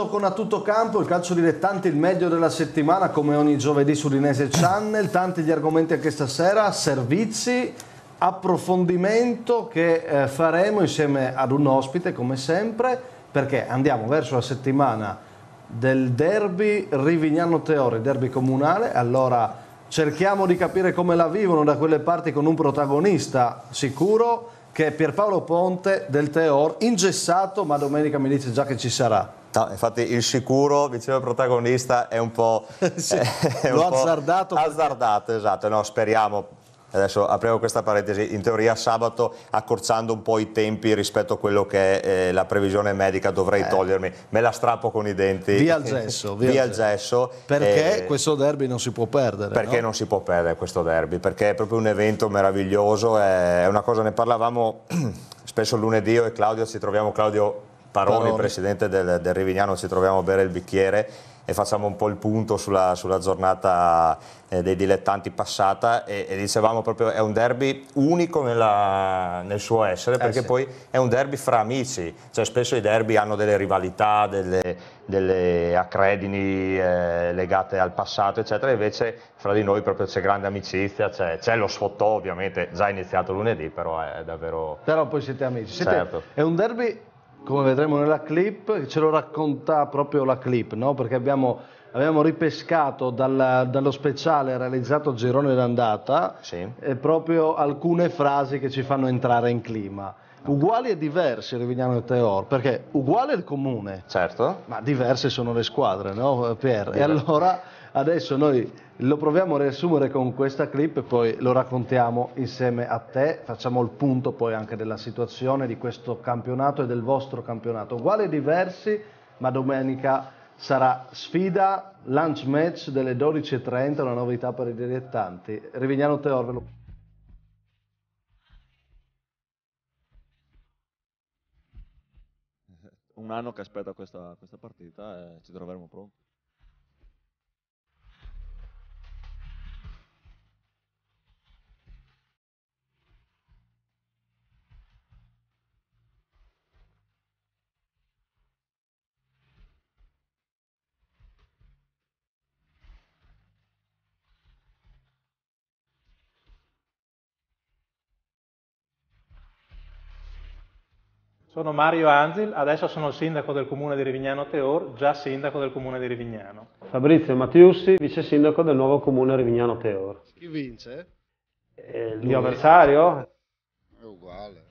calcio con a tutto campo, il calcio dilettante, il meglio della settimana come ogni giovedì su Linese Channel, tanti gli argomenti anche stasera, servizi, approfondimento che eh, faremo insieme ad un ospite come sempre perché andiamo verso la settimana del derby Rivignano-Teore, derby comunale, allora cerchiamo di capire come la vivono da quelle parti con un protagonista sicuro che è Pierpaolo Ponte del Teor, ingessato, ma domenica mi dice già che ci sarà. No, infatti il sicuro, diceva il protagonista, è un po'... sì, eh, è un po azzardato. Azzardato, perché... esatto. No, speriamo, adesso apriamo questa parentesi, in teoria sabato accorciando un po' i tempi rispetto a quello che è eh, la previsione medica dovrei eh. togliermi, me la strappo con i denti. Via il gesso. Via, via al gesso. Perché eh, questo derby non si può perdere. Perché no? non si può perdere questo derby, perché è proprio un evento meraviglioso, è una cosa, ne parlavamo spesso lunedì io e Claudio, ci troviamo Claudio Paroni, Paroni. presidente del, del, Rivignano, ci troviamo a bere il bicchiere e facciamo un po' il punto sulla, sulla giornata eh, dei dilettanti passata e, e, dicevamo proprio è un derby unico nella, nel suo essere eh, perché eh sì. poi è un derby fra amici, cioè spesso i derby hanno delle rivalità, delle, delle accredini eh, legate al passato eccetera, invece fra di noi proprio c'è grande amicizia, c'è, lo sfottò ovviamente, già iniziato lunedì però è davvero... Però poi siete amici, siete, certo. è un derby come vedremo nella clip, ce lo racconta proprio la clip, no? perché abbiamo, abbiamo ripescato dalla, dallo speciale realizzato girone d'andata sì. Eh, proprio alcune frasi che ci fanno entrare in clima. Uguali e diversi Rivignano e Teor, perché uguale è il comune, certo. ma diverse sono le squadre, no Pier? Diverse. E allora Adesso noi lo proviamo a riassumere con questa clip e poi lo raccontiamo insieme a te, facciamo il punto poi anche della situazione di questo campionato e del vostro campionato. Uguali e diversi, ma domenica sarà sfida, lunch match delle 12.30, una novità per i direttanti. Rivignano Teorvelo. Un anno che aspetta questa, questa partita e ci troveremo pronti. Sono Mario Anzil, adesso sono il sindaco del comune di Rivignano Teor, già sindaco del comune di Rivignano. Fabrizio Mattiussi, vice sindaco del nuovo comune Rivignano Teor. Chi vince? Eh, il mio avversario? È uguale.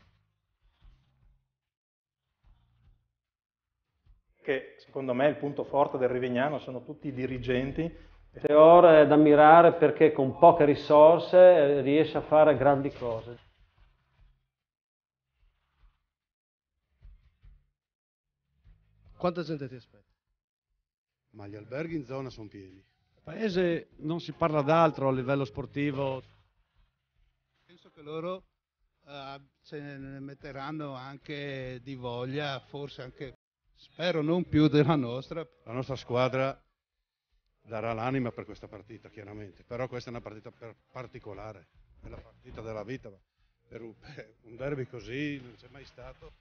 Che secondo me il punto forte del Rivignano sono tutti i dirigenti. Teor è da ammirare perché con poche risorse riesce a fare grandi cose. Quanta gente ti aspetta? Ma gli alberghi in zona sono pieni. Il paese non si parla d'altro a livello sportivo. Penso che loro uh, se ne metteranno anche di voglia, forse anche, spero non più della nostra. La nostra squadra darà l'anima per questa partita, chiaramente, però questa è una partita particolare, è la partita della vita. per un derby così non c'è mai stato.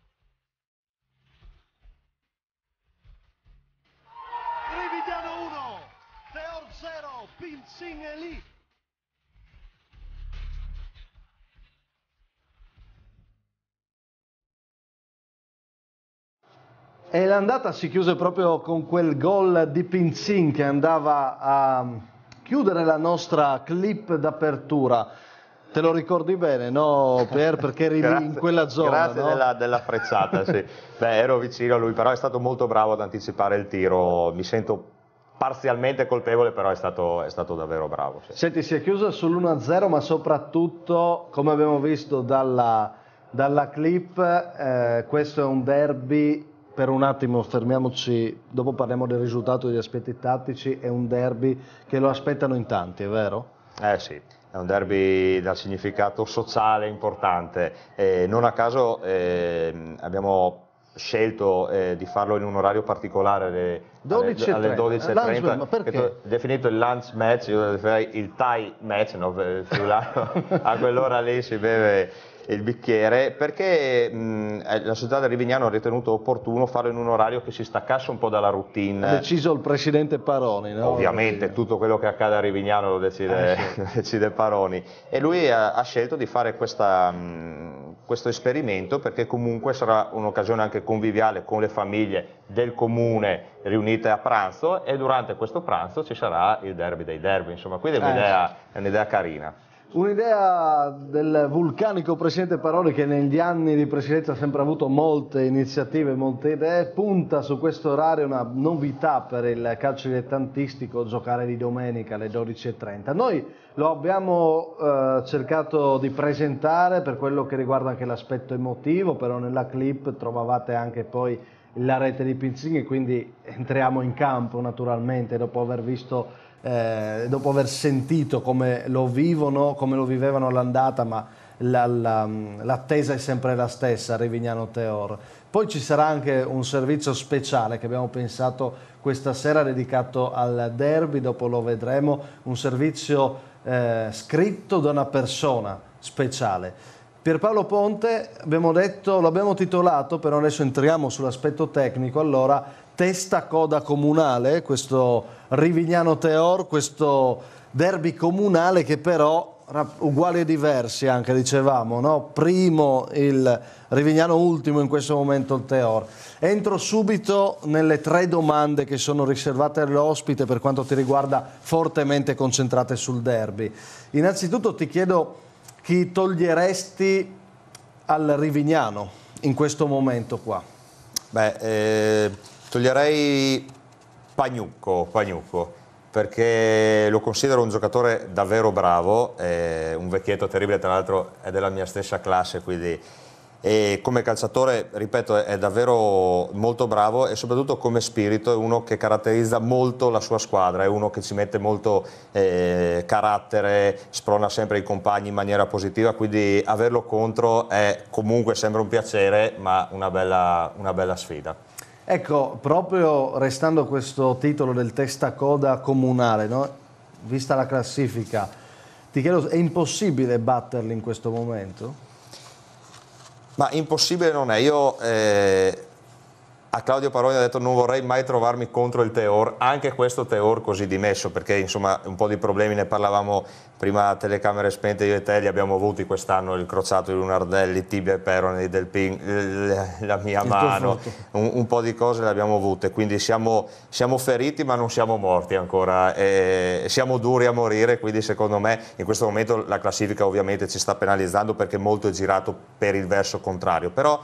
0 Pilsing Elite. E l'andata si chiuse proprio con quel gol di Pinzin che andava a chiudere la nostra clip d'apertura. Te lo ricordi bene, no Pier? Perché eri grazie, in quella zona. Grazie no? della, della frezzata, sì. Beh, ero vicino a lui, però è stato molto bravo ad anticipare il tiro. Mi sento parzialmente colpevole, però è stato, è stato davvero bravo. Sì. Senti, si è chiusa sull'1-0, ma soprattutto, come abbiamo visto dalla, dalla clip, eh, questo è un derby. Per un attimo fermiamoci, dopo parliamo del risultato degli aspetti tattici, è un derby che lo aspettano in tanti, è vero? Eh sì, è un derby dal significato sociale importante. Eh, non a caso eh, abbiamo scelto eh, di farlo in un orario particolare alle, 12 alle, alle 12.30 definito il lunch match io definirei il Thai match no, a quell'ora lì si beve il bicchiere perché mh, eh, la società del Rivignano ha ritenuto opportuno farlo in un orario che si staccasse un po' dalla routine. Ha deciso il presidente Paroni, no? Ovviamente tutto quello che accade a Rivignano lo decide, ah, sì. decide Paroni e lui ha, ha scelto di fare questa... Mh, questo esperimento perché comunque sarà un'occasione anche conviviale con le famiglie del comune riunite a pranzo e durante questo pranzo ci sarà il derby dei derby, insomma quindi è eh, un'idea, è un'idea carina. Un'idea del vulcanico presidente Paroli che negli anni di presidenza ha sempre avuto molte iniziative, molte idee, punta su questo orario una novità per il calcio dilettantistico, giocare di domenica alle 12.30. Noi lo abbiamo eh, cercato di presentare per quello che riguarda anche l'aspetto emotivo, però nella clip trovavate anche poi la rete di Pinzing e quindi entriamo in campo naturalmente dopo aver visto eh, dopo aver sentito come lo vivono, come lo vivevano all'andata, ma l'attesa la, la, è sempre la stessa a Rivignano Teor. Poi ci sarà anche un servizio speciale che abbiamo pensato questa sera dedicato al derby, dopo lo vedremo, un servizio eh, scritto da una persona speciale. Pierpaolo Ponte, abbiamo detto, l'abbiamo titolato, però adesso entriamo sull'aspetto tecnico, allora testa coda comunale, questo Rivignano Teor, questo derby comunale che però uguali e diversi anche dicevamo, no? primo il Rivignano ultimo in questo momento il Teor. Entro subito nelle tre domande che sono riservate all'ospite per quanto ti riguarda fortemente concentrate sul derby. Innanzitutto ti chiedo chi toglieresti al Rivignano in questo momento qua. Beh, eh Toglierei Pagnucco, Pagnucco, perché lo considero un giocatore davvero bravo, un vecchietto terribile, tra l'altro è della mia stessa classe, quindi e come calciatore, ripeto, è davvero molto bravo e soprattutto come spirito è uno che caratterizza molto la sua squadra, è uno che ci mette molto eh, carattere, sprona sempre i compagni in maniera positiva, quindi averlo contro è comunque sempre un piacere, ma una bella, una bella sfida. Ecco, proprio restando questo titolo del testacoda comunale, no? vista la classifica, ti chiedo, è impossibile batterli in questo momento? Ma impossibile non è, io eh, a Claudio Paroni ha detto non vorrei mai trovarmi contro il Teor, anche questo Teor così dimesso, perché insomma un po' di problemi ne parlavamo prima a telecamere spente io e te, li abbiamo avuti quest'anno, il crociato di Lunardelli, Tibia e Peroni, Del Ping, la mia il mano, un, un, po' di cose le abbiamo avute, quindi siamo, siamo feriti ma non siamo morti ancora, e siamo duri a morire, quindi secondo me in questo momento la classifica ovviamente ci sta penalizzando perché molto è girato per il verso contrario, però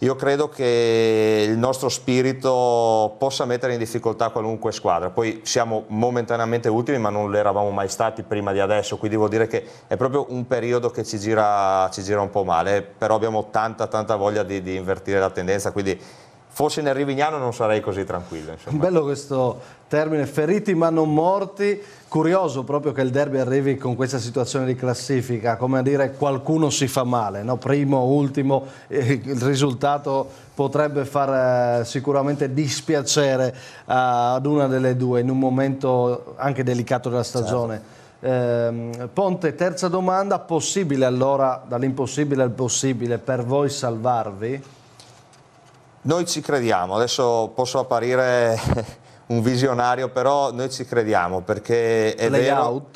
io credo che il nostro spirito possa mettere in difficoltà qualunque squadra. Poi siamo momentaneamente ultimi, ma non l'eravamo mai stati prima di adesso, quindi vuol dire che è proprio un periodo che ci gira, ci gira un po' male, però abbiamo tanta, tanta voglia di, di invertire la tendenza, quindi fossi nel Rivignano non sarei così tranquillo. Insomma. Bello questo termine, feriti ma non morti. Curioso proprio che il derby arrivi con questa situazione di classifica, come a dire qualcuno si fa male, no? primo, ultimo, eh, il risultato potrebbe far eh, sicuramente dispiacere eh, ad una delle due in un momento anche delicato della stagione. Certo. Ehm, Ponte, terza domanda, possibile allora dall'impossibile al possibile per voi salvarvi? Noi ci crediamo, adesso posso apparire un visionario, però noi ci crediamo perché è Layout. vero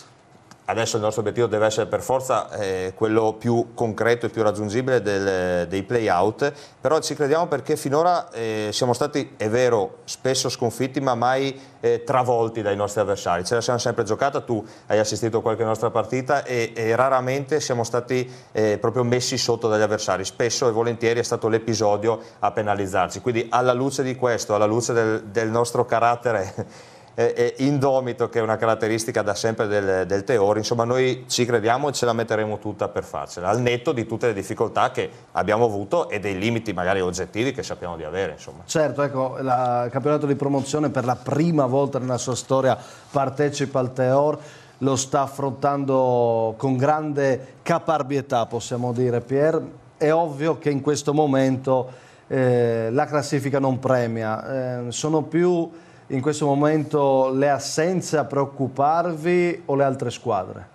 Adesso il nostro obiettivo deve essere per forza eh, quello più concreto e più raggiungibile del, dei play-out, però ci crediamo perché finora eh, siamo stati, è vero, spesso sconfitti ma mai eh, travolti dai nostri avversari. Ce la siamo sempre giocata, tu hai assistito a qualche nostra partita e, e raramente siamo stati eh, proprio messi sotto dagli avversari, spesso e volentieri è stato l'episodio a penalizzarci. Quindi alla luce di questo, alla luce del, del nostro carattere eh, indomito che è una caratteristica da sempre del, del Teori, insomma noi ci crediamo e ce la metteremo tutta per farcela, al netto di tutte le difficoltà che abbiamo avuto e dei limiti magari oggettivi che sappiamo di avere. Insomma. Certo, ecco, il campionato di promozione per la prima volta nella sua storia partecipa al Teor lo sta affrontando con grande caparbietà, possiamo dire, Pier. È ovvio che in questo momento eh, la classifica non premia, eh, sono più in questo momento le assenze a preoccuparvi o le altre squadre?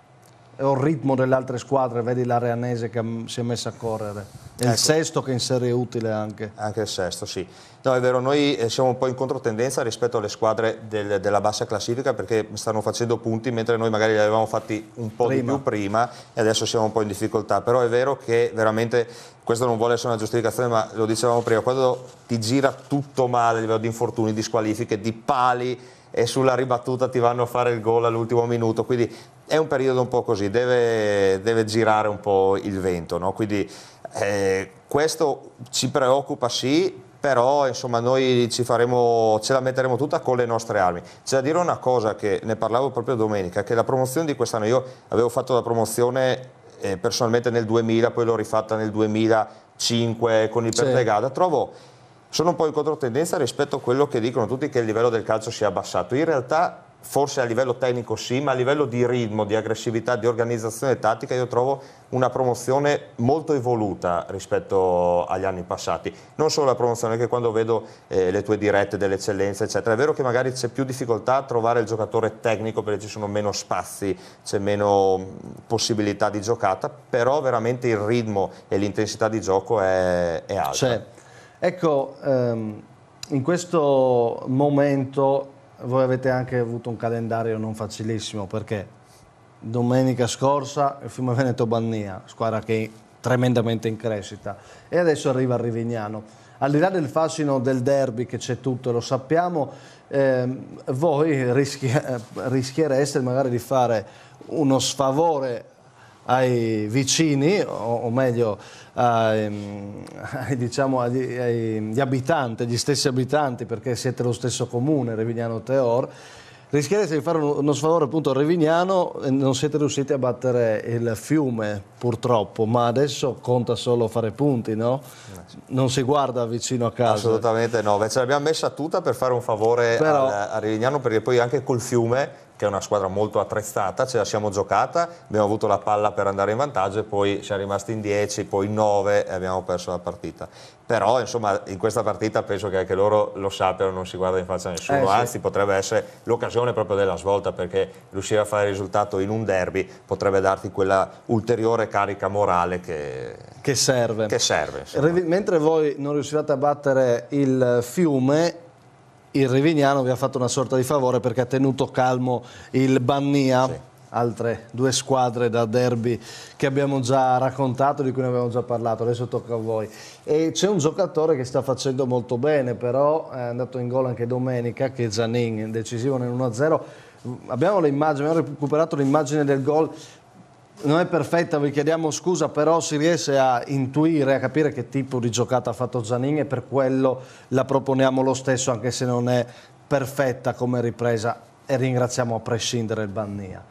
O il ritmo delle altre squadre, vedi l'Areanese che si è messa a correre. È ecco. il sesto che in serie è utile anche. Anche il sesto, sì. No, è vero, noi eh, siamo un po' in controtendenza rispetto alle squadre del, della bassa classifica perché stanno facendo punti mentre noi magari li avevamo fatti un po' prima. di più prima e adesso siamo un po' in difficoltà. Però è vero che veramente questo non vuole essere una giustificazione, ma lo dicevamo prima, quando ti gira tutto male a livello di infortuni, di squalifiche, di pali e sulla ribattuta ti vanno a fare il gol all'ultimo minuto, quindi è un periodo un po' così, deve, deve girare un po' il vento, no? quindi eh, questo ci preoccupa sì, però insomma noi faremo, ce la metteremo tutta con le nostre armi. C'è da dire una cosa che ne parlavo proprio domenica, che la promozione di quest'anno, io avevo fatto la promozione eh, personalmente nel 2000, poi l'ho rifatta nel 2005 con il sì. Perlegada, trovo sono un po' in controtendenza rispetto a quello che dicono tutti che il livello del calcio sia abbassato. In realtà forse a livello tecnico sì, ma a livello di ritmo, di aggressività, di organizzazione tattica io trovo una promozione molto evoluta rispetto agli anni passati. Non solo la promozione, anche quando vedo eh, le tue dirette dell'eccellenza, eccetera. È vero che magari c'è più difficoltà a trovare il giocatore tecnico perché ci sono meno spazi, c'è meno possibilità di giocata, però veramente il ritmo e l'intensità di gioco è, è alta. Cioè, ecco, ehm, in questo momento voi avete anche avuto un calendario non facilissimo perché domenica scorsa il Fiume Veneto Bannia, squadra che è tremendamente in crescita, e adesso arriva il Rivignano. Al di là del fascino del derby che c'è tutto, lo sappiamo, ehm, voi rischi- eh, rischiereste magari di fare uno sfavore ai vicini, o, o meglio ai, mm, ai, diciamo, agli, agli abitanti, agli stessi abitanti, perché siete lo stesso comune, Revignano Teor, rischierete di fare uno sfavore appunto a Revignano e non siete riusciti a battere il fiume purtroppo, ma adesso conta solo fare punti, no? Non si guarda vicino a casa. Assolutamente no, ce l'abbiamo messa tutta per fare un favore Però, a, a Revignano perché poi anche col fiume che è una squadra molto attrezzata, ce la siamo giocata, abbiamo avuto la palla per andare in vantaggio e poi siamo rimasti in 10, poi in 9 e abbiamo perso la partita. Però insomma in questa partita penso che anche loro lo sappiano, non si guarda in faccia a nessuno, eh, sì. anzi potrebbe essere l'occasione proprio della svolta perché riuscire a fare il risultato in un derby potrebbe darti quella ulteriore carica morale che, che serve. Che serve Re, mentre voi non riuscivate a battere il fiume, il Rivignano vi ha fatto una sorta di favore perché ha tenuto calmo il Bannia. Sì altre due squadre da derby che abbiamo già raccontato, di cui ne abbiamo già parlato, adesso tocca a voi. E c'è un giocatore che sta facendo molto bene, però eh, è andato in gol anche domenica, che è Giannin, decisivo nel 1-0. Abbiamo, abbiamo recuperato l'immagine del gol non è perfetta, vi chiediamo scusa, però si riesce a intuire, a capire che tipo di giocata ha fatto Zanin e per quello la proponiamo lo stesso, anche se non è perfetta come ripresa e ringraziamo a prescindere il Bannia.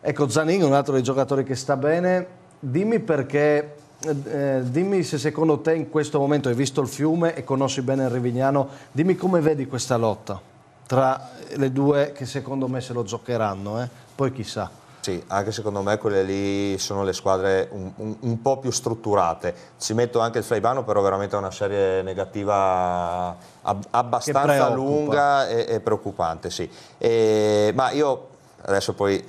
Ecco, Zanin è un altro dei giocatori che sta bene, dimmi perché, eh, eh, dimmi se secondo te in questo momento hai visto il fiume e conosci bene il Rivignano, dimmi come vedi questa lotta tra le due che secondo me se lo giocheranno, eh? poi chissà. Sì, anche secondo me quelle lì sono le squadre un, un, un po' più strutturate. Ci metto anche il Flaibano, però veramente è una serie negativa ab abbastanza lunga e, e preoccupante. Sì. E, ma io adesso poi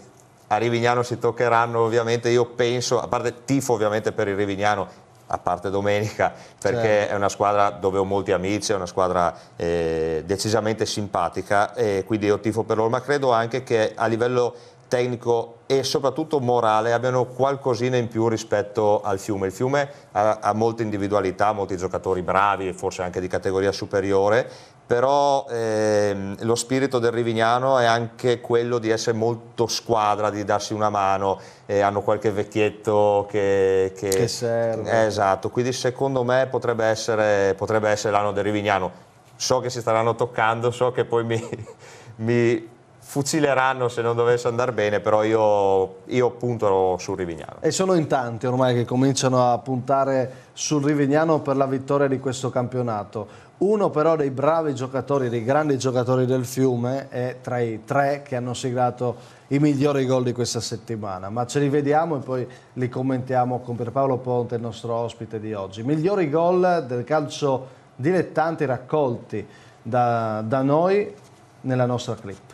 a Rivignano si toccheranno ovviamente, io penso, a parte tifo ovviamente per il Rivignano, a parte domenica, perché certo. è una squadra dove ho molti amici, è una squadra eh, decisamente simpatica e quindi io tifo per loro, ma credo anche che a livello tecnico e soprattutto morale abbiano qualcosina in più rispetto al fiume. Il fiume ha, ha molte individualità, molti giocatori bravi, forse anche di categoria superiore, però ehm, lo spirito del Rivignano è anche quello di essere molto squadra, di darsi una mano, eh, hanno qualche vecchietto che, che, che serve. Eh, esatto, quindi secondo me potrebbe essere, potrebbe essere l'anno del Rivignano. So che si staranno toccando, so che poi mi, mi fucileranno se non dovesse andare bene, però io, io punto sul Rivignano. E sono in tanti ormai che cominciano a puntare sul Rivignano per la vittoria di questo campionato. Uno però dei bravi giocatori, dei grandi giocatori del Fiume è tra i tre che hanno siglato i migliori gol di questa settimana, ma ce li vediamo e poi li commentiamo con Pierpaolo Ponte, il nostro ospite di oggi. Migliori gol del calcio dilettanti raccolti da, da noi nella nostra clip.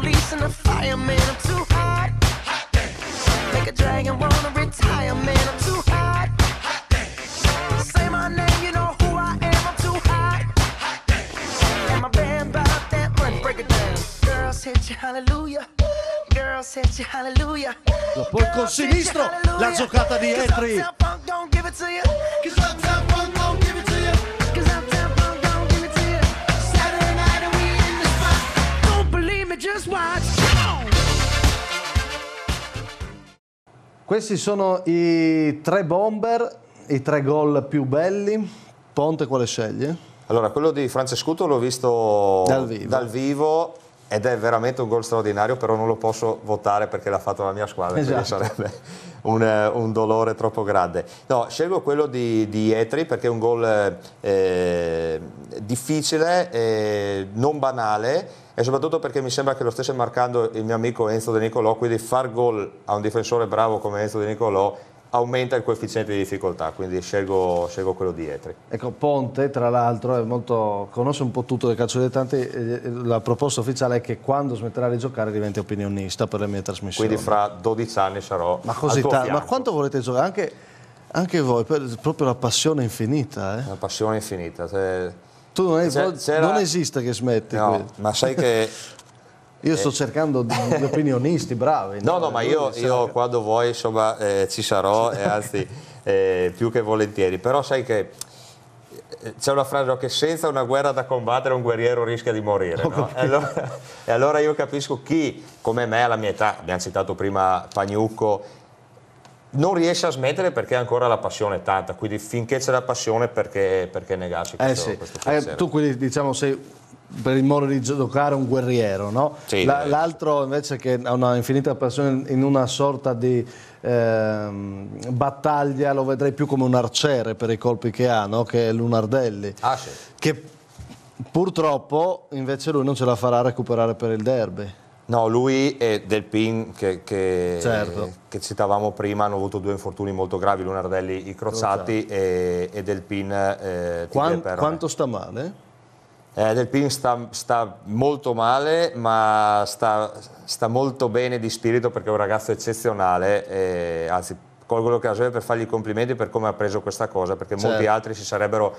chasing a fire, man, I'm too hot. hot Make a dragon wanna retire, man, I'm too hot. hot Say my name, you know who I am, I'm too hot. hot damn. And my band about that money, break it down. Girls hit you, hallelujah. Girls hit you, hallelujah. il col sinistro, la giocata di Entry. Cause uptown funk don't give it to you. Cause uptown funk Questi sono i tre bomber, i tre gol più belli. Ponte quale sceglie? Allora, quello di Francescuto l'ho visto dal vivo. dal vivo. ed è veramente un gol straordinario, però non lo posso votare perché l'ha fatto la mia squadra, esatto. sarebbe un, eh, un dolore troppo grande. No, scelgo quello di, di Etri perché è un gol eh, difficile, eh, non banale e soprattutto perché mi sembra che lo stesse marcando il mio amico Enzo De Nicolò, quindi far gol a un difensore bravo come Enzo De Nicolò aumenta il coefficiente di difficoltà, quindi scelgo, scelgo quello di Etri. Ecco, Ponte tra l'altro è molto, conosce un po' tutto del calcio dilettanti, la proposta ufficiale è che quando smetterà di giocare diventi opinionista per le mie trasmissioni. Quindi fra 12 anni sarò... Ma così tanto, ma quanto volete giocare? Anche, anche voi, proprio la passione infinita. Eh? La passione infinita. Se... Tu non, hai, non esiste che smetti. No, ma sai che Io sto eh. cercando gli opinionisti bravi. No, no, no ma eh, io, io quando vuoi insomma eh, ci sarò e eh, anzi eh, più che volentieri. Però sai che c'è una frase che senza una guerra da combattere un guerriero rischia di morire. No? E, allora, e, allora, io capisco chi, come me alla mia età, abbiamo citato prima Pagnucco, non riesce a smettere perché ancora la passione è tanta, quindi finché c'è la passione perché, perché negarsi questo, eh sì. questo eh, tu quindi diciamo sei per il modo di giocare un guerriero, no? sì, l'altro invece che ha una infinita passione in una sorta di eh, battaglia lo vedrei più come un arciere per i colpi che ha, no? che è Lunardelli, ah, sì. che purtroppo invece lui non ce la farà a recuperare per il derby. No, lui e Del Pin che, che, certo. che, citavamo prima hanno avuto due infortuni molto gravi, Lunardelli i crociati Crociato. e, e Del Pin eh, Quan, Quanto sta male? Eh, Del Pin sta, sta, molto male, ma sta, sta, molto bene di spirito perché è un ragazzo eccezionale, e, anzi colgo l'occasione per fargli i complimenti per come ha preso questa cosa, perché certo. molti altri si sarebbero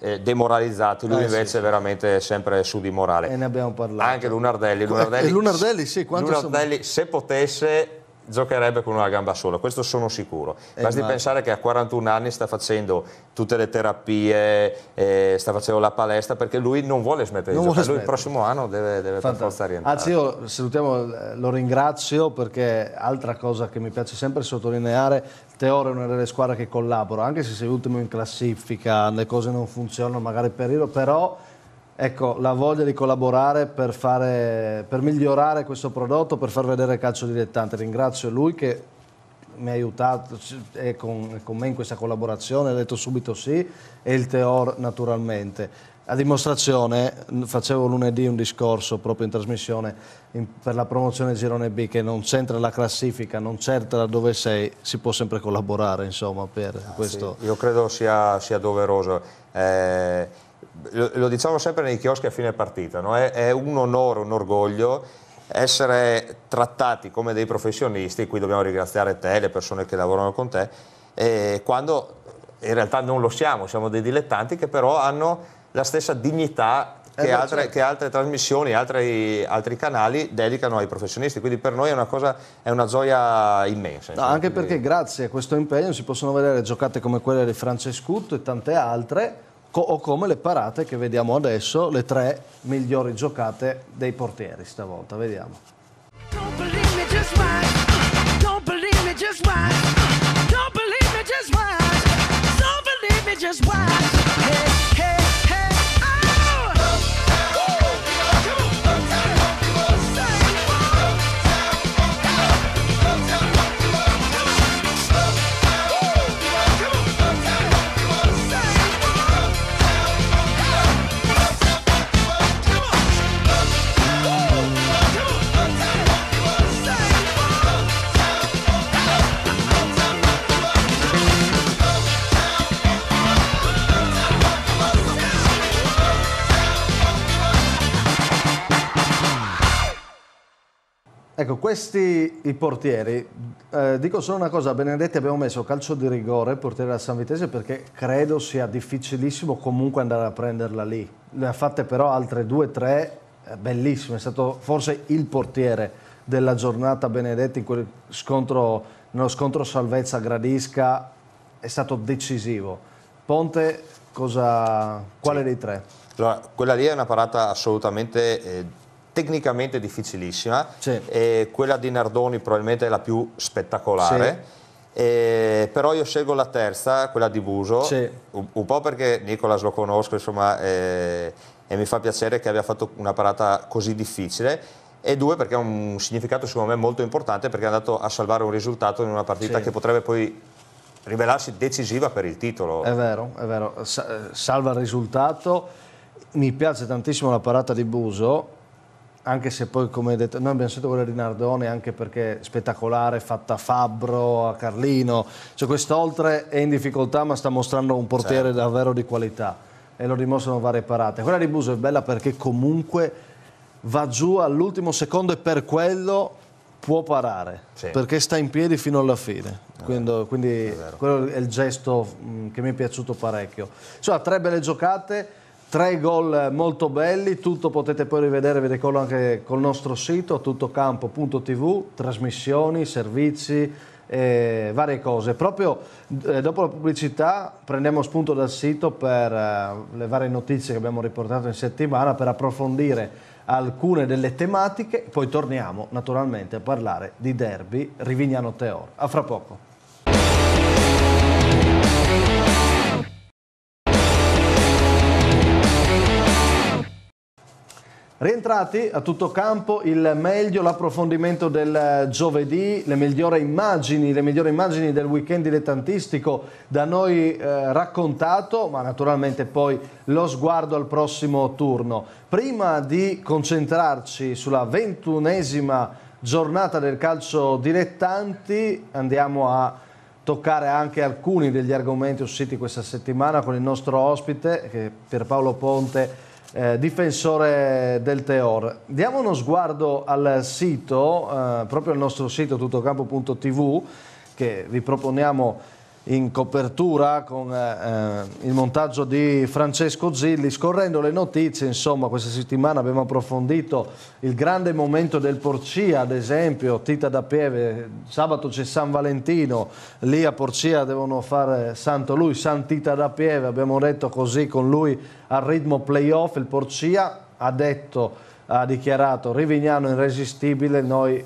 eh, demoralizzati, lui eh, invece sì, sì. è veramente sempre su di morale. E ne abbiamo parlato. Anche Lunardelli. Lunardelli, eh, Lunardelli, sì, Lunardelli sono... se potesse giocherebbe con una gamba sola, questo sono sicuro. Eh, Basti pensare che a 41 anni sta facendo tutte le terapie, eh, sta facendo la palestra perché lui non vuole smettere non di giocare, smettere. lui il prossimo anno deve, deve per forza rientrare. Anzi io salutiamo, eh, lo ringrazio perché altra cosa che mi piace sempre sottolineare, Teore è una delle squadre che collabora, anche se sei ultimo in classifica, le cose non funzionano magari per Iro, però ecco, la voglia di collaborare per, fare, per migliorare questo prodotto, per far vedere il calcio dilettante. Ringrazio lui che mi ha aiutato è con, con, me in questa collaborazione, ha detto subito sì, e il Teor naturalmente. A dimostrazione, facevo lunedì un discorso proprio in trasmissione in, per la promozione Girone B che non c'entra la classifica, non c'entra dove sei, si può sempre collaborare insomma per ah, questo. Sì. Io credo sia, sia doveroso. Eh lo, lo diciamo sempre nei chioschi a fine partita, no? è, è un onore, un orgoglio essere trattati come dei professionisti, qui dobbiamo ringraziare te, le persone che lavorano con te, eh, quando in realtà non lo siamo, siamo dei dilettanti che però hanno la stessa dignità eh, che, eh, altre, certo. che altre, trasmissioni, altri, altri, canali dedicano ai professionisti, quindi per noi è una, cosa, è una gioia immensa. No, anche quindi... perché grazie a questo impegno si possono vedere giocate come quelle di Francescutto e tante altre Co o come le parate che vediamo adesso, le tre migliori giocate dei portieri stavolta, vediamo. Don't believe me, just watch. Don't believe me, just watch. Don't believe me, just watch. Ecco, questi i portieri, eh, dico solo una cosa, Benedetti abbiamo messo calcio di rigore, portiere della San Vitese, perché credo sia difficilissimo comunque andare a prenderla lì. Ne ha fatte però altre due, tre, eh, bellissime, è stato forse il portiere della giornata Benedetti in quel scontro, nello scontro salvezza Gradisca, è stato decisivo. Ponte, cosa, quale sì. dei tre? Allora, quella lì è una parata assolutamente... Eh tecnicamente difficilissima, sì. quella di Nardoni probabilmente è la più spettacolare. Sì. Eh, però io scelgo la terza, quella di Buso, sì. un, un, po' perché Nicolas lo conosco insomma, eh, e mi fa piacere che abbia fatto una parata così difficile e due perché ha un significato secondo me molto importante perché è andato a salvare un risultato in una partita sì. che potrebbe poi rivelarsi decisiva per il titolo. È vero, è vero, Sa eh, salva il risultato, mi piace tantissimo la parata di Buso anche se poi come detto noi abbiamo sentito quella di Nardone anche perché spettacolare fatta a Fabbro, a Carlino cioè quest'oltre è in difficoltà ma sta mostrando un portiere certo. davvero di qualità e lo dimostrano varie parate quella di Buso è bella perché comunque va giù all'ultimo secondo e per quello può parare sì. perché sta in piedi fino alla fine eh, quindi, vero. quindi è quello è il gesto mm, che mi è piaciuto parecchio insomma tre belle giocate Tre gol molto belli, tutto potete poi rivedere, vi ricordo anche col nostro sito tuttocampo.tv, trasmissioni, servizi, eh, varie cose. Proprio eh, dopo la pubblicità prendiamo spunto dal sito per eh, le varie notizie che abbiamo riportato in settimana per approfondire alcune delle tematiche, poi torniamo naturalmente a parlare di derby Rivignano-Teor. A fra poco. Rientrati a tutto campo il meglio, l'approfondimento del eh, giovedì, le migliori immagini, le migliori immagini del weekend dilettantistico da noi eh, raccontato, ma naturalmente poi lo sguardo al prossimo turno. Prima di concentrarci sulla ventunesima giornata del calcio dilettanti, andiamo a toccare anche alcuni degli argomenti usciti questa settimana con il nostro ospite, che Pierpaolo Ponte eh, difensore del Teor. Diamo uno sguardo al sito, eh, proprio al nostro sito tuttocampo.tv che vi proponiamo in copertura con eh, eh, il montaggio di Francesco Zilli. Scorrendo le notizie, insomma, questa settimana abbiamo approfondito il grande momento del Porcia, ad esempio, Tita da Pieve, sabato c'è San Valentino, lì a Porcia devono fare santo lui, San Tita da Pieve, abbiamo detto così con lui al ritmo playoff, il Porcia ha detto ha dichiarato Rivignano irresistibile, noi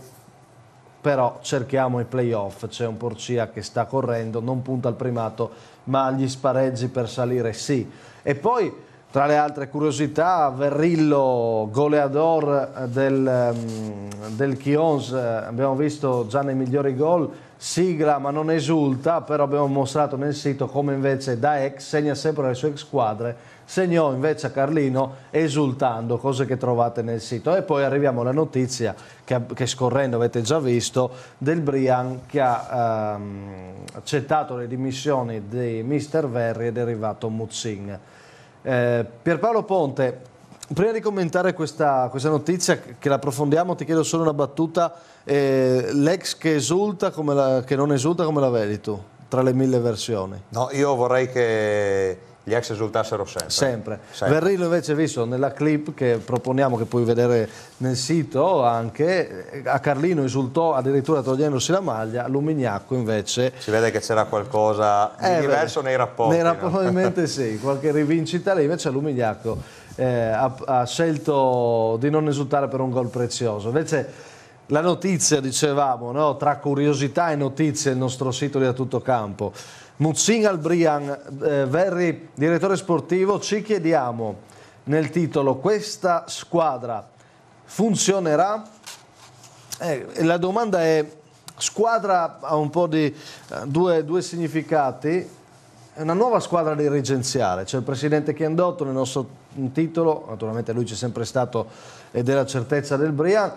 però cerchiamo i playoff, c'è un Porcia che sta correndo, non punta al primato, ma agli spareggi per salire sì. E poi tra le altre curiosità, Verrillo, goleador del, ehm, del Chions, abbiamo visto già nei migliori gol, sigla ma non esulta, però abbiamo mostrato nel sito come invece da ex segna sempre le sue ex squadre, segnò invece a Carlino esultando, cose che trovate nel sito. E poi arriviamo alla notizia che, che scorrendo avete già visto del Brian che ha ehm, accettato le dimissioni di Mr. Verri ed è arrivato Muzzin. Eh, Pierpaolo Ponte, prima di commentare questa, questa, notizia, che l'approfondiamo, ti chiedo solo una battuta. Eh, l'ex che esulta, la, che non esulta, come la vedi tu? Tra le mille versioni. No, io vorrei che gli ex esultassero sempre. Sempre. sempre. Verrillo invece visto nella clip che proponiamo, che puoi vedere nel sito anche, a Carlino esultò addirittura togliendosi la maglia, Lumignacco invece... Si vede che c'era qualcosa di eh, diverso beh, nei rapporti. Nei rapporti no? probabilmente sì, qualche rivincita lì, invece a Lumignacco eh, ha, ha, scelto di non esultare per un gol prezioso. Invece la notizia, dicevamo, no? tra curiosità e notizie, il nostro sito di A Tutto Campo. Muzzin Albrian, eh, Verri, direttore sportivo, ci chiediamo nel titolo questa squadra funzionerà? Eh, la domanda è squadra ha un po' di eh, due, due, significati, è una nuova squadra dirigenziale, c'è il presidente Chiandotto nel nostro un titolo, naturalmente lui c'è sempre stato ed è la certezza del Brian.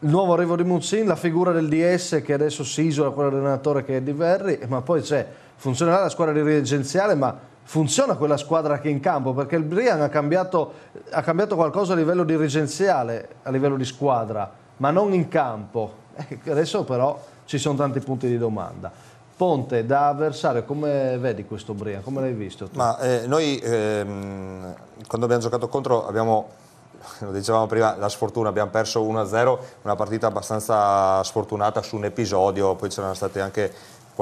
Il nuovo arrivo di Muzzin, la figura del DS che adesso si isola con l'allenatore che è di Verri, ma poi c'è, funzionerà la squadra dirigenziale, ma funziona quella squadra che è in campo, perché il Brian ha cambiato, ha cambiato qualcosa a livello dirigenziale, a livello di squadra, ma non in campo. Eh, adesso però ci sono tanti punti di domanda. Ponte da avversario, come vedi questo Bria? Come l'hai visto? Ma, eh, noi ehm, quando abbiamo giocato contro abbiamo, lo dicevamo prima, la sfortuna, abbiamo perso 1-0, una partita abbastanza sfortunata su un episodio, poi c'erano state anche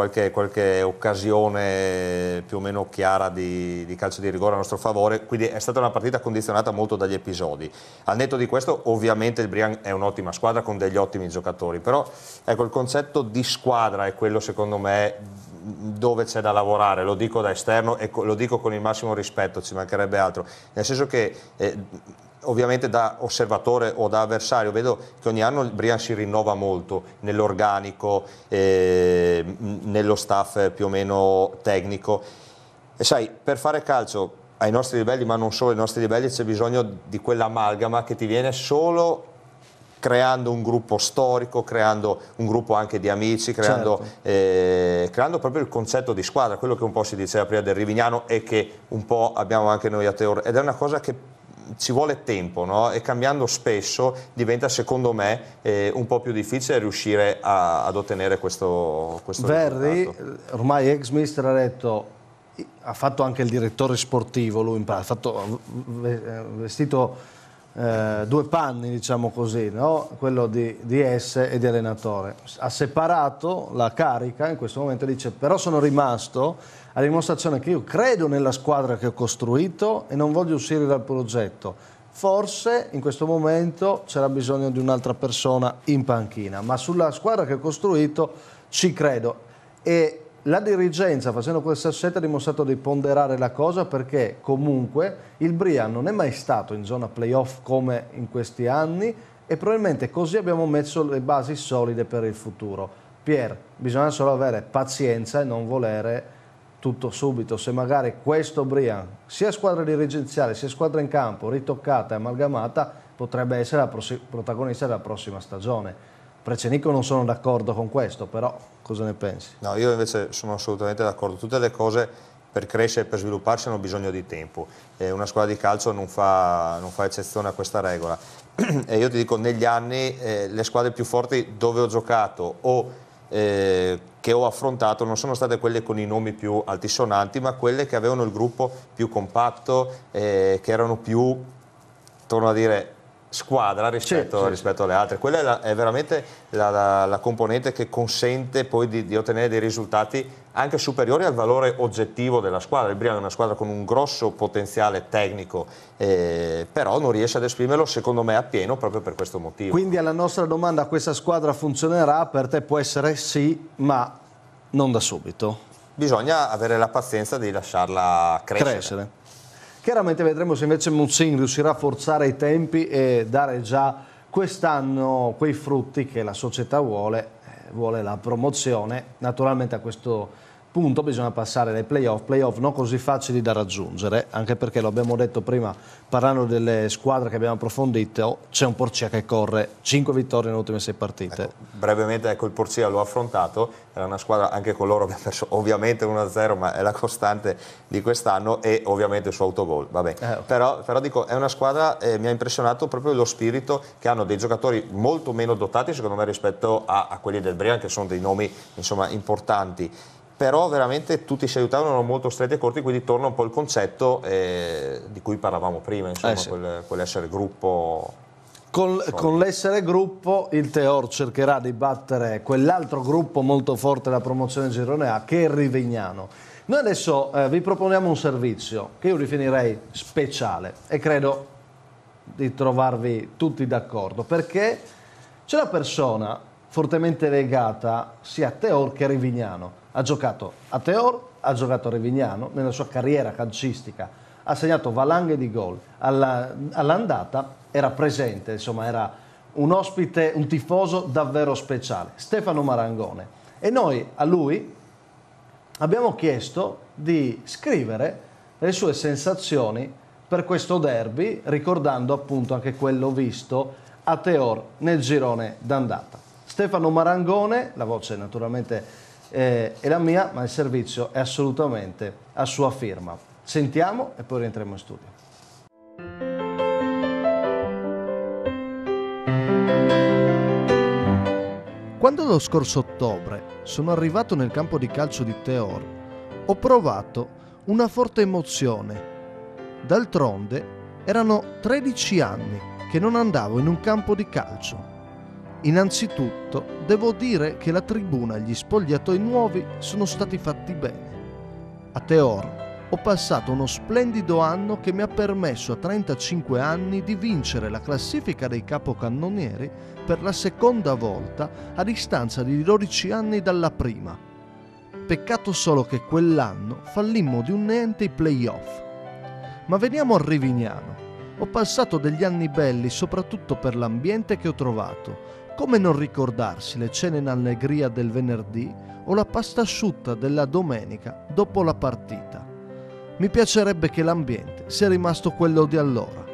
qualche, qualche, occasione più o meno chiara di, di, calcio di rigore a nostro favore, quindi è stata una partita condizionata molto dagli episodi. Al netto di questo ovviamente il Brian è un'ottima squadra con degli ottimi giocatori, però ecco, il concetto di squadra è quello secondo me dove c'è da lavorare, lo dico da esterno e lo dico con il massimo rispetto, ci mancherebbe altro, nel senso che... Eh, ovviamente da osservatore o da avversario vedo che ogni anno il Brian si rinnova molto nell'organico, eh, nello staff più o meno tecnico. E sai, per fare calcio ai nostri livelli, ma non solo ai nostri livelli, c'è bisogno di quell'amalgama che ti viene solo creando un gruppo storico, creando un gruppo anche di amici, creando, certo. eh, creando, proprio il concetto di squadra, quello che un po' si diceva prima del Rivignano e che un po' abbiamo anche noi a Teor. Ed è una cosa che ci vuole tempo no? e cambiando spesso diventa secondo me eh, un po' più difficile riuscire a, ad ottenere questo, questo Verri, risultato. ormai ex mister ha detto ha fatto anche il direttore sportivo lui ha, fatto, ha eh, vestito eh, due panni diciamo così no? quello di, di S e di allenatore ha separato la carica in questo momento dice però sono rimasto a dimostrazione che io credo nella squadra che ho costruito e non voglio uscire dal progetto. Forse in questo momento c'era bisogno di un'altra persona in panchina, ma sulla squadra che ho costruito ci credo. E la dirigenza facendo questa scelta ha dimostrato di ponderare la cosa perché comunque il Bria non è mai stato in zona playoff come in questi anni e probabilmente così abbiamo messo le basi solide per il futuro. Pier, bisogna solo avere pazienza e non volere tutto subito, se magari questo Brian, sia squadra dirigenziale sia squadra in campo, ritoccata e amalgamata, potrebbe essere la protagonista della prossima stagione. Precenico non sono d'accordo con questo, però cosa ne pensi? No, io invece sono assolutamente d'accordo. Tutte le cose per crescere, per svilupparsi hanno bisogno di tempo. Eh, una squadra di calcio non fa, non fa eccezione a questa regola. e io ti dico, negli anni eh, le squadre più forti dove ho giocato o eh, che ho affrontato non sono state quelle con i nomi più altisonanti, ma quelle che avevano il gruppo più compatto, eh, che erano più, torno a dire, squadra rispetto, sì, rispetto sì. alle altre. Quella è, la, è veramente la, la, la, componente che consente poi di, di, ottenere dei risultati anche superiori al valore oggettivo della squadra. Il Briano è una squadra con un grosso potenziale tecnico, eh, però non riesce ad esprimerlo secondo me appieno proprio per questo motivo. Quindi alla nostra domanda questa squadra funzionerà, per te può essere sì, ma non da subito. Bisogna avere la pazienza di lasciarla crescere. crescere. Chiaramente vedremo se invece Monsin riuscirà a forzare i tempi e dare già quest'anno quei frutti che la società vuole, eh, vuole la promozione, naturalmente a questo punto bisogna passare nei playoff, playoff non così facili da raggiungere, anche perché lo abbiamo detto prima parlando delle squadre che abbiamo approfondito, c'è un Porcia che corre 5 vittorie nelle ultime 6 partite. Ecco, brevemente ecco il Porcia l'ho affrontato, era una squadra anche con loro abbiamo perso ovviamente 1-0 ma è la costante di quest'anno e ovviamente il suo autogol, vabbè. Eh, okay. però, però, dico è una squadra, eh, mi ha impressionato proprio lo spirito che hanno dei giocatori molto meno dotati secondo me rispetto a, a quelli del Brian che sono dei nomi insomma importanti però veramente tutti si aiutavano, erano molto stretti e corti, quindi torna un po' il concetto eh, di cui parlavamo prima, insomma, eh sì. quel, quell'essere gruppo. Col, con l'essere gruppo il Teor cercherà di battere quell'altro gruppo molto forte della promozione Girone A, che è il Rivignano. Noi adesso eh, vi proponiamo un servizio che io definirei speciale e credo di trovarvi tutti d'accordo, perché c'è una persona fortemente legata sia a Teor che a Rivignano. Ha giocato a Teor, ha giocato a Rivignano nella sua carriera calcistica, ha segnato valanghe di gol. Alla, all'andata era presente, insomma era un ospite, un tifoso davvero speciale, Stefano Marangone. E noi a lui abbiamo chiesto di scrivere le sue sensazioni per questo derby, ricordando appunto anche quello visto a Teor nel girone d'andata. Stefano Marangone, la voce naturalmente eh, è la mia, ma il servizio è assolutamente a sua firma. Sentiamo e poi rientriamo in studio. Quando lo scorso ottobre sono arrivato nel campo di calcio di Teor, ho provato una forte emozione. D'altronde erano 13 anni che non andavo in un campo di calcio. Innanzitutto devo dire che la tribuna e gli spogliatoi nuovi sono stati fatti bene. A Teor ho passato uno splendido anno che mi ha permesso a 35 anni di vincere la classifica dei capocannonieri per la seconda volta a distanza di 12 anni dalla prima. Peccato solo che quell'anno fallimmo di un niente i playoff. Ma veniamo a Rivignano. Ho passato degli anni belli soprattutto per l'ambiente che ho trovato, come non ricordarsi le cene in allegria del venerdì o la pasta asciutta della domenica dopo la partita? Mi piacerebbe che l'ambiente sia rimasto quello di allora.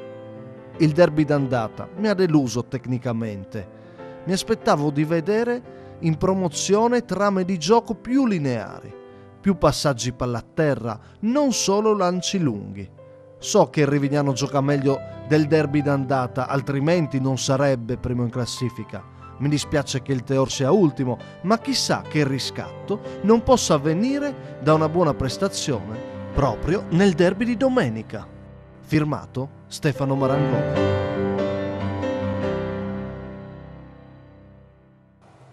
Il derby d'andata mi ha deluso tecnicamente. Mi aspettavo di vedere in promozione trame di gioco più lineari, più passaggi palla a terra, non solo lanci lunghi. So che il Rivignano gioca meglio del derby d'andata, altrimenti non sarebbe primo in classifica. Mi dispiace che il Teor sia ultimo, ma chissà che il riscatto non possa avvenire da una buona prestazione proprio nel derby di domenica. Firmato Stefano Marangoni.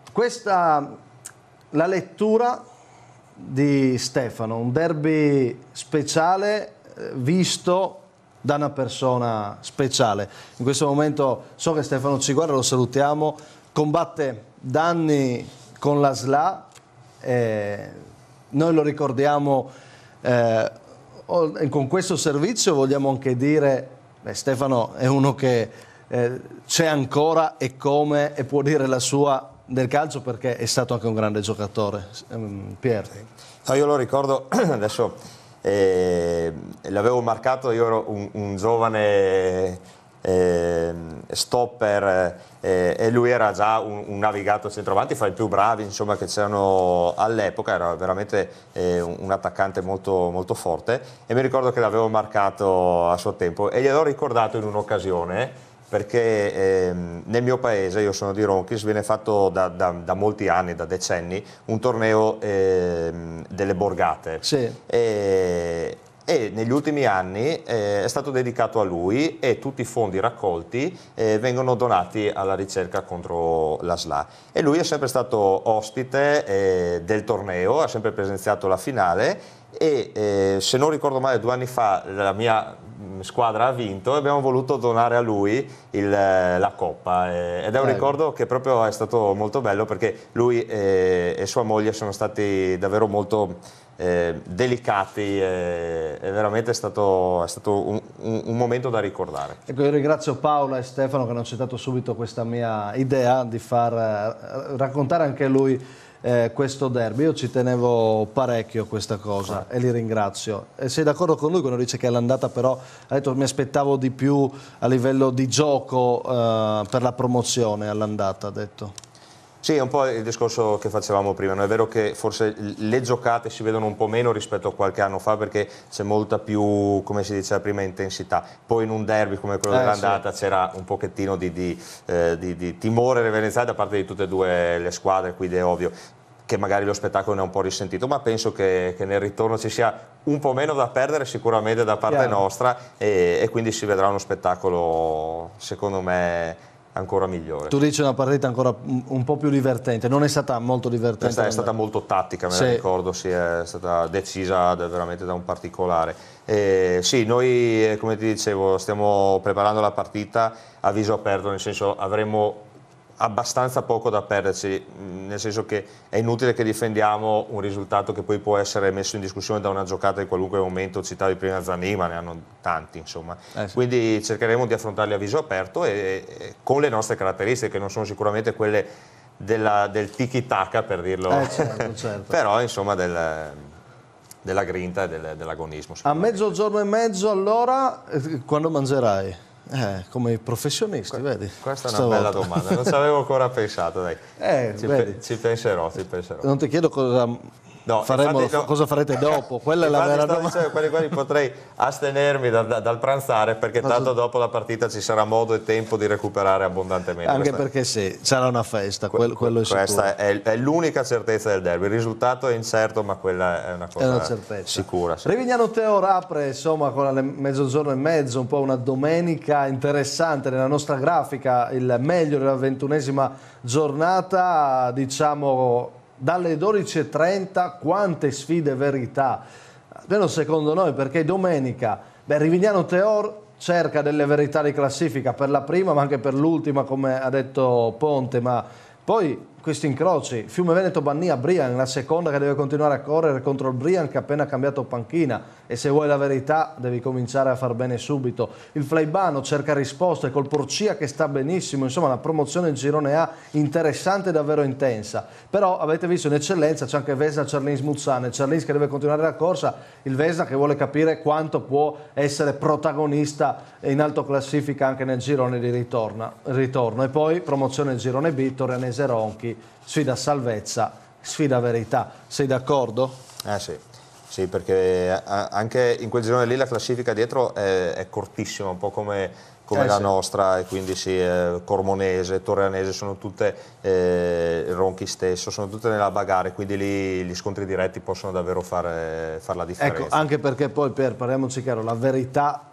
Questa la lettura di Stefano, un derby speciale visto da una persona speciale. In questo momento so che Stefano Ciguarra, lo salutiamo, combatte da anni con la SLA, e eh, noi lo ricordiamo eh, con questo servizio, vogliamo anche dire, beh, Stefano è uno che eh, c'è ancora e come e può dire la sua del calcio perché è stato anche un grande giocatore, ehm, Pier. No, io lo ricordo adesso e, eh, l'avevo marcato, io ero un, un giovane eh, stopper eh, e lui era già un, un navigato centravanti fra i più bravi insomma, che c'erano all'epoca, era veramente eh, un, attaccante molto, molto forte e mi ricordo che l'avevo marcato a suo tempo e gliel'ho ricordato in un'occasione perché ehm, nel mio paese, io sono di Ronchis, viene fatto da, da, da molti anni, da decenni, un torneo ehm, delle borgate. Sì. E, e negli ultimi anni eh, è stato dedicato a lui e tutti i fondi raccolti eh, vengono donati alla ricerca contro la SLA. E lui è sempre stato ospite eh, del torneo, ha sempre presenziato la finale e eh, se non ricordo male due anni fa la mia squadra ha vinto e abbiamo voluto donare a lui il, eh, la coppa ed è un ricordo che proprio è stato molto bello perché lui e, e sua moglie sono stati davvero molto eh, delicati e, è veramente stato, è stato un, un, un, momento da ricordare. Ecco, io ringrazio Paola e Stefano che hanno citato subito questa mia idea di far eh, raccontare anche lui eh, questo derby. Io ci tenevo parecchio a questa cosa e li ringrazio. E sei d'accordo con lui quando dice che all'andata però ha detto mi aspettavo di più a livello di gioco eh, per la promozione all'andata, ha detto. Sì, è un po' il discorso che facevamo prima, no? è vero che forse le giocate si vedono un po' meno rispetto a qualche anno fa perché c'è molta più, come si diceva prima, intensità. Poi in un derby come quello eh, dell'andata sì. c'era un pochettino di, di, eh, di, di timore reverenziale da parte di tutte e due le squadre, quindi è ovvio che magari lo spettacolo ne ha un po' risentito, ma penso che, che, nel ritorno ci sia un po' meno da perdere sicuramente da parte Chiaro. nostra e, e quindi si vedrà uno spettacolo, secondo me, ancora migliore. Tu dici una partita ancora un po' più divertente, non è stata molto divertente. È stata, è molto tattica, me sì. la ricordo, sì, è stata decisa veramente da un particolare. Eh, sì, noi eh, come ti dicevo stiamo preparando la partita a viso aperto, nel senso avremo abbastanza poco da perderci, mm, nel senso che è inutile che difendiamo un risultato che poi può essere messo in discussione da una giocata in qualunque momento, citavi prima Zanni, ma ne hanno tanti insomma. Eh sì. Quindi cercheremo di affrontarli a viso aperto e, e, con le nostre caratteristiche, che non sono sicuramente quelle della, del tiki-taka per dirlo, eh certo, certo. però insomma del della grinta e dell'agonismo. A mezzogiorno e mezzo allora, eh, quando mangerai? Eh, come professionisti, que vedi. Questa è una bella domanda, non ci avevo ancora pensato, dai. Eh, ci, pe ci, penserò, ci penserò. Non ti chiedo cosa No, Faremo, infatti, no. cosa farete dopo? Quella è la vera domanda. Dicendo, quelli, quelli potrei astenermi da, da, dal pranzare perché Ma tanto dopo la partita ci sarà modo e tempo di recuperare abbondantemente. Anche questa... perché sì, sarà una festa, que quello è sicuro. Questa è, è l'unica certezza del derby, il risultato è incerto ma quella è una cosa è una sicura. Sì. Revignano Teor apre insomma con le mezzogiorno e mezzo, un po' una domenica interessante nella nostra grafica, il meglio della ventunesima giornata, diciamo dalle 12.30 quante sfide verità, almeno secondo noi, perché domenica beh, Rivignano Teor cerca delle verità di classifica per la prima ma anche per l'ultima come ha detto Ponte, ma poi questi incroci, Fiume Veneto Bannia Brian, la seconda che deve continuare a correre contro il Brian che ha appena cambiato panchina, e se vuoi la verità devi cominciare a far bene subito. Il Flaibano cerca risposte col Porcia che sta benissimo, insomma la promozione in girone A interessante e davvero intensa. Però avete visto in eccellenza c'è anche Vesna Cerlins Muzzane, Cerlins che deve continuare la corsa, il Vesna che vuole capire quanto può essere protagonista in alto classifica anche nel girone di ritorno. ritorno. E poi promozione in girone B, Torianese Ronchi, sfida salvezza, sfida verità. Sei d'accordo? Eh sì. Sì, perché eh, anche in quel girone lì la classifica dietro è, è cortissima, un po' come, come eh, la sì. nostra, e quindi sì, eh, Cormonese, Torreanese, sono tutte, eh, Ronchi stesso, sono tutte nella bagare, quindi lì gli scontri diretti possono davvero fare, far la ecco, differenza. Ecco, anche perché poi, per, parliamoci chiaro, la verità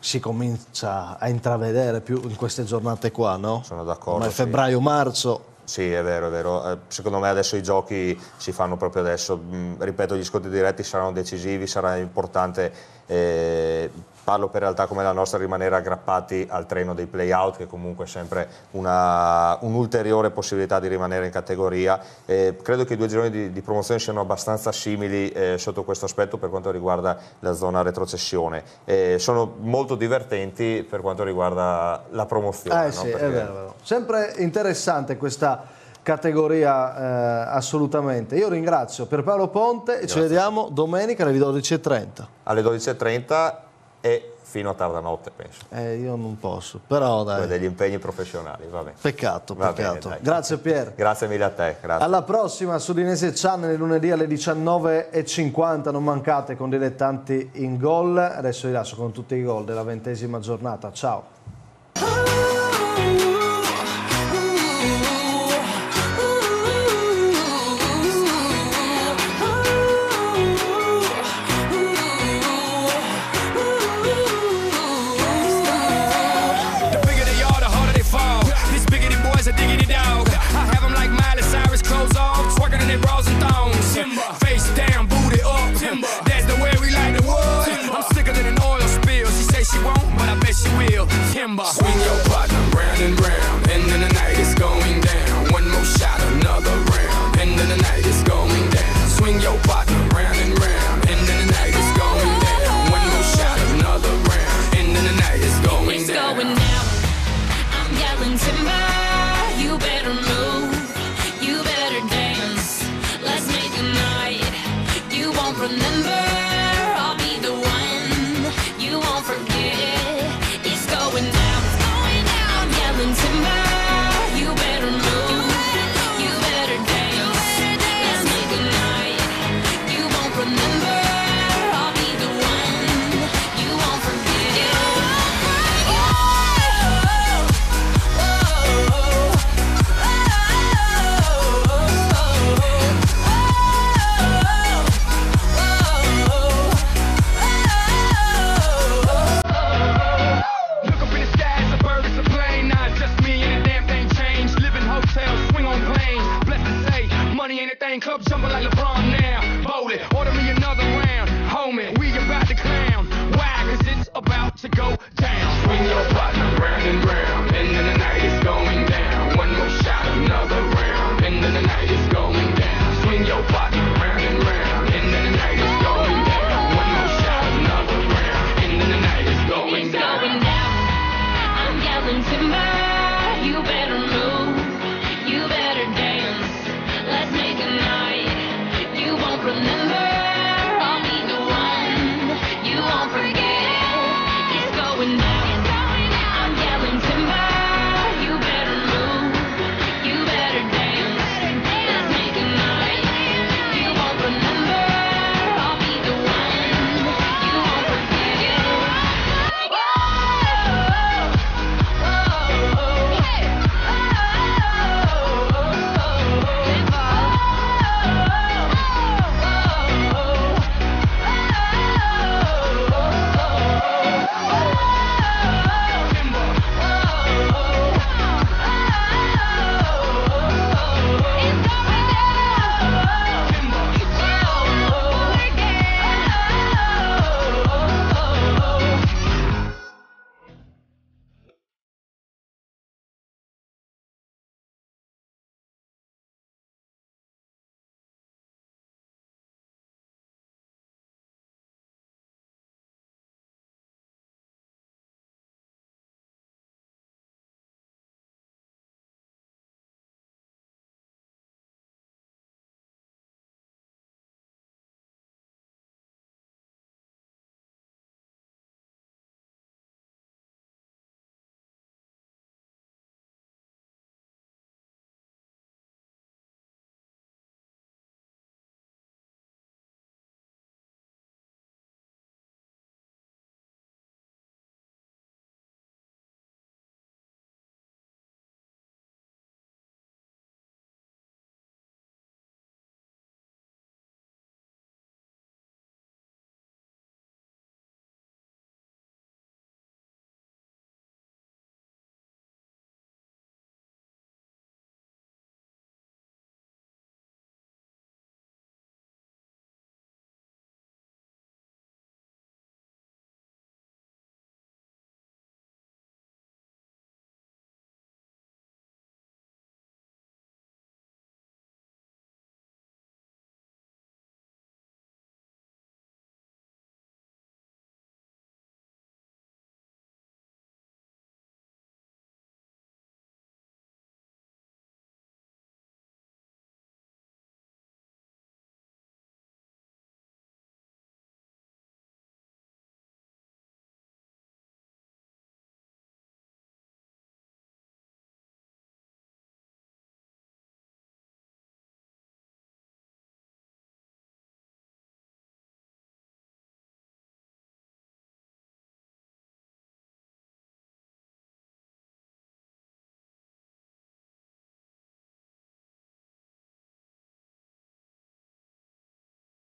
si comincia a intravedere più in queste giornate qua, no? Sono d'accordo. Come sì. febbraio-marzo sì, è vero, è vero. Eh, secondo me adesso i giochi si fanno proprio adesso. Mm, ripeto, gli scontri diretti saranno decisivi, sarà importante eh, parlo per realtà come la nostra, rimanere aggrappati al treno dei playout, che comunque è sempre un'ulteriore un possibilità di rimanere in categoria. Eh, credo che i due gironi di, di promozione siano abbastanza simili eh, sotto questo aspetto per quanto riguarda la zona retrocessione. Eh, sono molto divertenti per quanto riguarda la promozione. Eh no? Sì, Perché... è vero, è vero. Sempre interessante questa categoria eh, assolutamente. Io ringrazio Pierpaolo Ponte Grazie. ci vediamo domenica alle 12.30. Alle 12.30 e fino a tarda notte, penso. Eh, io non posso, però dai. Con degli impegni professionali, va bene. Peccato, va peccato. Bene, grazie Pier. Grazie mille a te, grazie. Alla prossima su Dinese Channel lunedì alle 19.50, non mancate con dilettanti in gol. Adesso vi lascio con tutti i gol della ventesima giornata. Ciao.